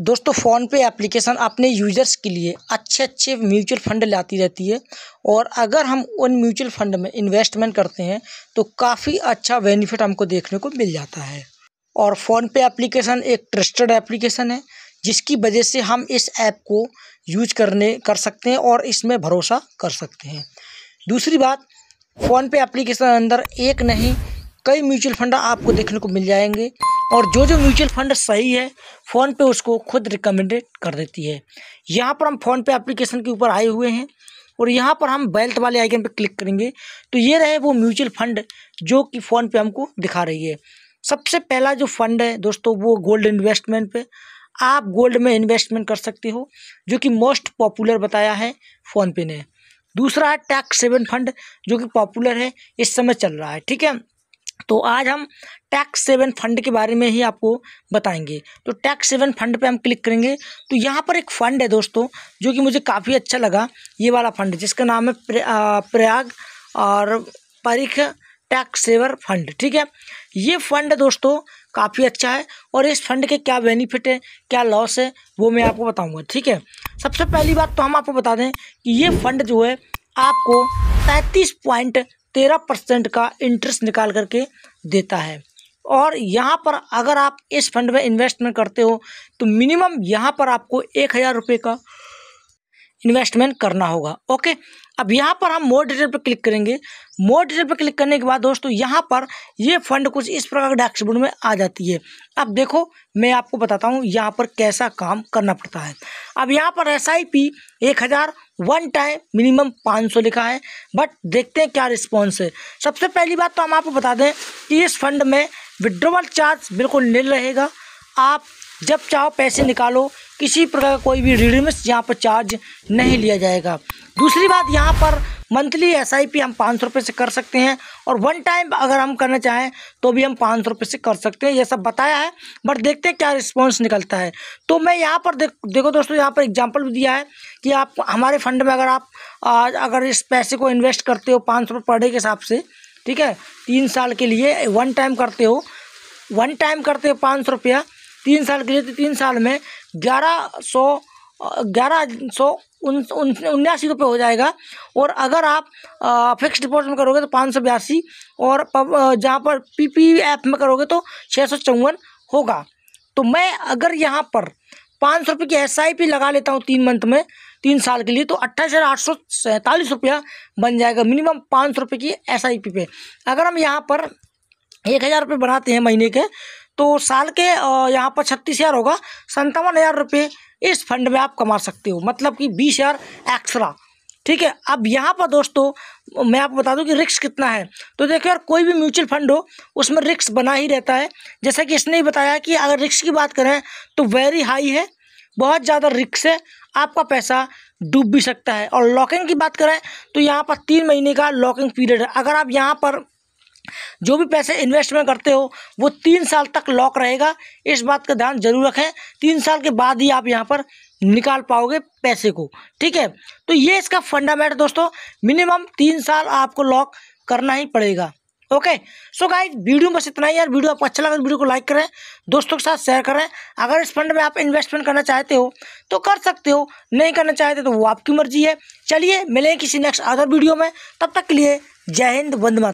दोस्तों PhonePe application अपने users के लिए अच्छे अच्छे म्यूचुअल फंड लाती रहती है और अगर हम उन म्यूचुअल फंड में इन्वेस्टमेंट करते हैं तो काफ़ी अच्छा बेनिफिट हमको देखने को मिल जाता है और फ़ोनपे एप्लीकेशन एक ट्रस्टेड एप्लीकेशन है जिसकी वजह से हम इस ऐप को यूज करने कर सकते हैं और इसमें भरोसा कर सकते हैं दूसरी बात फ़ोनपे एप्लीकेशन अंदर एक नहीं कई म्यूचुअल फंड आपको देखने को मिल जाएंगे और जो जो म्यूचुअल फंड सही है फ़ोन पे उसको खुद रिकमेंडेड कर देती है यहाँ पर हम फ़ोन पे एप्लीकेशन के ऊपर आए हुए हैं और यहाँ पर हम बेल्ट वाले आइकन पर क्लिक करेंगे तो ये रहे वो म्यूचुअल फंड जो कि फ़ोन पे हमको दिखा रही है सबसे पहला जो फंड है दोस्तों वो गोल्ड इन्वेस्टमेंट पे आप गोल्ड में इन्वेस्टमेंट कर सकते हो जो कि मोस्ट पॉपुलर बताया है फ़ोनपे ने दूसरा है टैक्स सेवन फंड जो कि पॉपुलर है इस समय चल रहा है ठीक है तो आज हम टैक्स सेवन फंड के बारे में ही आपको बताएंगे तो टैक्स सेवन फंड पे हम क्लिक करेंगे तो यहाँ पर एक फ़ंड है दोस्तों जो कि मुझे काफ़ी अच्छा लगा ये वाला फंड जिसका नाम है प्रयाग और परिख टैक्स सेवर फंड ठीक है ये फंड दोस्तों काफ़ी अच्छा है और इस फंड के क्या बेनिफिट है क्या लॉस है वो मैं आपको बताऊँगा ठीक है सबसे पहली बात तो हम आपको बता दें कि ये फंड जो है आपको पैंतीस पॉइंट तेरह परसेंट का इंटरेस्ट निकाल करके देता है और यहाँ पर अगर आप इस फंड में इन्वेस्टमेंट करते हो तो मिनिमम यहाँ पर आपको एक हज़ार रुपये का इन्वेस्टमेंट करना होगा ओके अब यहाँ पर हम मोर डिटेल पर क्लिक करेंगे मोर डिटेल पर क्लिक करने के बाद दोस्तों यहाँ पर ये फंड कुछ इस प्रकार के डैशबोर्ड में आ जाती है अब देखो मैं आपको बताता हूँ यहाँ पर कैसा काम करना पड़ता है अब यहाँ पर एस आई पी एक हज़ार वन टाइम मिनिमम पाँच सौ लिखा है बट देखते हैं क्या रिस्पॉन्स है सबसे पहली बात तो हम आपको बता दें कि इस फंड में विड्रोवल चार्ज बिल्कुल नील रहेगा आप जब चाहो पैसे निकालो किसी प्रकार का कोई भी रिडीम्स यहाँ पर चार्ज नहीं लिया जाएगा दूसरी बात यहाँ पर मंथली एस आई पी हम पाँच सौ रुपये से कर सकते हैं और वन टाइम अगर हम करना चाहें तो भी हम पाँच सौ रुपये से कर सकते हैं ये सब बताया है बट देखते हैं क्या रिस्पॉन्स निकलता है तो मैं यहाँ पर देख देखो दोस्तों यहाँ पर एग्जाम्पल भी दिया है कि आप हमारे फंड में अगर आप आ, अगर इस पैसे को इन्वेस्ट करते हो पाँच सौ पर डे के हिसाब से ठीक है तीन साल के लिए वन टाइम करते हो वन टाइम करते हो पाँच सौ रुपया तीन साल के लिए तो तीन साल में ग्यारह सौ ग्यारह सौ उन उन्यासी रुपये हो जाएगा और अगर आप फिक्स डिपॉजिट में करोगे तो पाँच सौ बयासी और जहाँ पर पी पी एफ में करोगे तो छः सौ चौवन होगा तो मैं अगर यहाँ पर पाँच सौ रुपये की एस आई पी लगा लेता हूँ तीन मंथ में तीन साल के लिए तो अट्ठाईस हज़ार आठ सौ सैंतालीस रुपया बन जाएगा मिनिमम पाँच सौ रुपये की एस आई पी पे अगर हम यहाँ पर एक हज़ार रुपये बढ़ाते हैं महीने के तो साल के यहाँ पर छत्तीस हज़ार होगा संतावन हज़ार रुपये इस फंड में आप कमा सकते हो मतलब कि बीस हज़ार एक्स्ट्रा ठीक है अब यहाँ पर दोस्तों मैं आपको बता दूं कि रिक्स कितना है तो देखिए यार कोई भी म्यूचुअल फंड हो उसमें रिक्स बना ही रहता है जैसा कि इसने ही बताया कि अगर रिक्स की बात करें तो वेरी हाई है बहुत ज़्यादा रिक्स है आपका पैसा डूब भी सकता है और लॉकिंग की बात करें तो यहाँ पर तीन महीने का लॉकिंग पीरियड है अगर आप यहाँ पर जो भी पैसे इन्वेस्टमेंट करते हो वो तीन साल तक लॉक रहेगा इस बात का ध्यान जरूर रखें तीन साल के बाद ही आप यहाँ पर निकाल पाओगे पैसे को ठीक है तो ये इसका फंडामेंट दोस्तों मिनिमम तीन साल आपको लॉक करना ही पड़ेगा ओके सो गाइज वीडियो बस इतना ही यार वीडियो आपको अच्छा लगा तो वीडियो को लाइक करें दोस्तों के साथ शेयर करें अगर इस फंड में आप इन्वेस्टमेंट करना चाहते हो तो कर सकते हो नहीं करना चाहते तो वो आपकी मर्जी है चलिए मिलें किसी नेक्स्ट अदर वीडियो में तब तक के लिए जय हिंद वंदमा